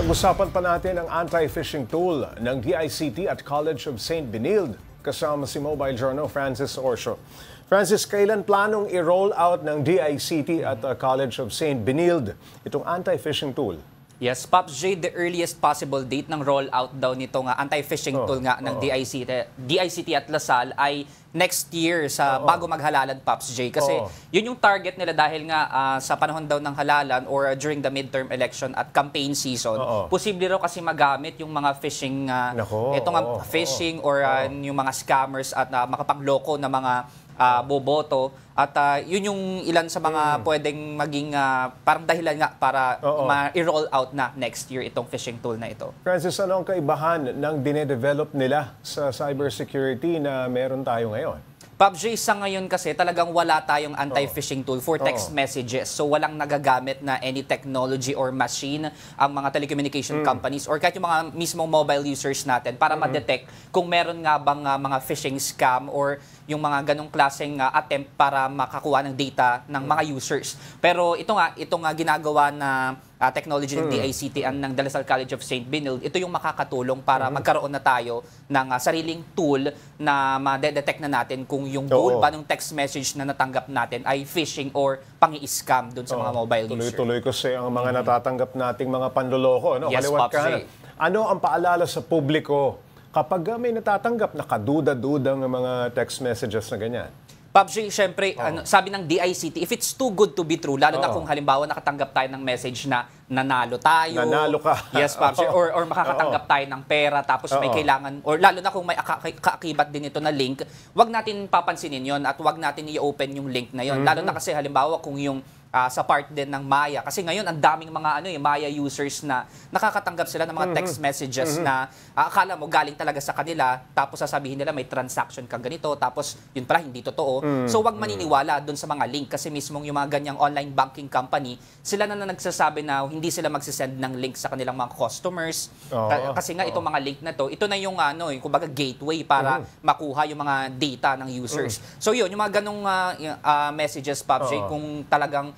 Pag-usapan pa natin ang anti-phishing tool ng DICT at College of St. Benilde kasama si Mobile Journal Francis Orsho. Francis, kailan planong i-roll out ng DICT at uh, College of St. Benilde itong anti-phishing tool? Yes, Pops J, the earliest possible date ng rollout daw nito nga anti-phishing oh, tool nga ng oh. DICT, DICT at Lasal ay next year sa oh, oh. bago maghalalan, Pops J kasi oh. yun yung target nila dahil nga uh, sa panahon daw ng halalan or ah, during the midterm election at campaign season oh, oh. posible raw kasi magamit yung mga phishing uh, ah, Nako, ito oh, phishing oh, oh, or uh, oh. yung mga scammers at uh, makapagloko na mga uh, boboto. At uh, yun yung ilan sa mga mm. pwedeng maging uh, parang dahilan nga para ma-roll out na next year itong phishing tool na ito. Francis, ano ang kaibahan ng dine-develop nila sa cybersecurity na meron tayo ngayon? PUBG sa ngayon kasi talagang wala tayong anti-phishing tool for text Oo. messages. So walang nagagamit na any technology or machine ang mga telecommunication mm. companies or kahit yung mga mismong mobile users natin para mm-hmm. ma-detect kung meron nga bang uh, mga phishing scam or yung mga ganong klaseng uh, attempt para makakuha ng data ng mm. mga users. Pero ito nga, ito nga ginagawa na uh, technology ng hmm. DICT and ng Dalasal College of St. Benilde, ito yung makakatulong para hmm. magkaroon na tayo ng uh, sariling tool na ma-detect na natin kung yung goal ba ng text message na natanggap natin ay phishing or pangi-scam doon sa Oo. mga mobile tuloy, user. Tuloy-tuloy kasi ang mga mm-hmm. natatanggap nating mga panloloko. No? Yes, Kaliwat Ano ang paalala sa publiko kapag ah, may natatanggap na kaduda-dudang mga text messages na ganyan? Babsy, syempre, oh. ano, sabi ng DICT, if it's too good to be true, lalo oh. na kung halimbawa nakatanggap tayo ng message na nanalo tayo. Nanalo ka. Yes, Babsy. Oh. Or, or makakatanggap oh. tayo ng pera tapos oh. may kailangan, or lalo na kung may kaakibat din ito na link, wag natin papansinin yon at wag natin i-open yung link na yon. Mm-hmm. Lalo na kasi halimbawa kung yung uh, sa part din ng Maya. Kasi ngayon, ang daming mga ano, eh, Maya users na nakakatanggap sila ng mga mm-hmm. text messages mm-hmm. na uh, akala mo galing talaga sa kanila, tapos sasabihin nila may transaction kang ganito, tapos yun pala hindi totoo. Mm-hmm. So huwag maniniwala doon sa mga link kasi mismo yung mga ganyang online banking company, sila na, na nagsasabi na hindi sila magsisend ng link sa kanilang mga customers. Oh, Ka kasi nga oh. itong mga link na to, ito na yung ano, yung eh, kumbaga gateway para mm-hmm. makuha yung mga data ng users. Mm-hmm. So yun, yung mga ganong uh, uh, messages pa oh. kung talagang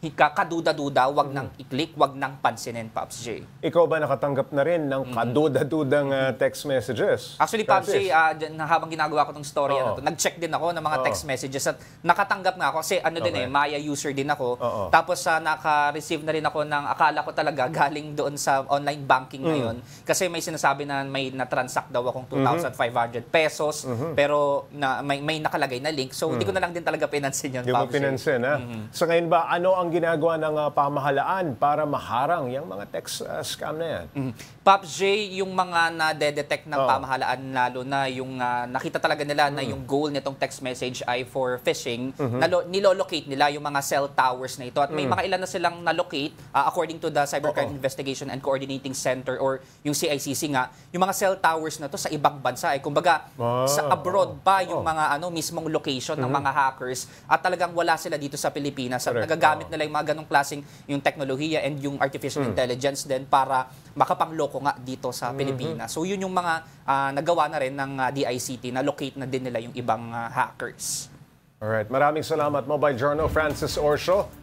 hika kaduda-duda, wag mm. nang i-click, wag nang pansinin, Pops J. Ikaw ba nakatanggap na rin ng kaduda-dudang uh, text messages? Actually, Pops J, uh, habang ginagawa ko tong story, ano nag-check din ako ng mga Oo. text messages at nakatanggap nga ako kasi ano din eh, Maya user din ako. Oo. Tapos sa ah, naka-receive na rin ako ng akala ko talaga galing doon sa online banking ngayon mm. kasi may sinasabi na may na-transact daw akong 2,500 mm-hmm. pesos mm-hmm. pero na, may, may nakalagay na link. So, hindi mm. ko na lang din talaga pinansin yun, Hindi mo Pops J. pinansin, ha? Mm-hmm. So ngayon ba, ano ang ang ginagawa ng uh, pamahalaan para maharang yung mga text uh, scam na yan? Mm. Pop J, yung mga na-detect ng oh. pamahalaan, lalo na yung uh, nakita talaga nila mm. na yung goal nitong text message ay for phishing, mm-hmm. nalo- nilolocate nila yung mga cell towers na ito. At may mm. mga ilan na silang nalocate uh, according to the Cybercrime oh, oh. Investigation and Coordinating Center or yung CICC nga, yung mga cell towers na to sa ibang bansa. Eh. Kumbaga, oh. sa abroad pa yung oh. mga ano mismong location mm-hmm. ng mga hackers at talagang wala sila dito sa Pilipinas at Correct. nagagamit oh. nila nila yung mga ganong klaseng yung teknolohiya and yung artificial mm. intelligence din para makapangloko nga dito sa mm-hmm. Pilipinas. Hmm. So yun yung mga uh, nagawa na rin ng uh, ah, DICT na locate na din nila yung ibang uh, hackers. Alright, maraming salamat Mobile Journal Francis Orsho.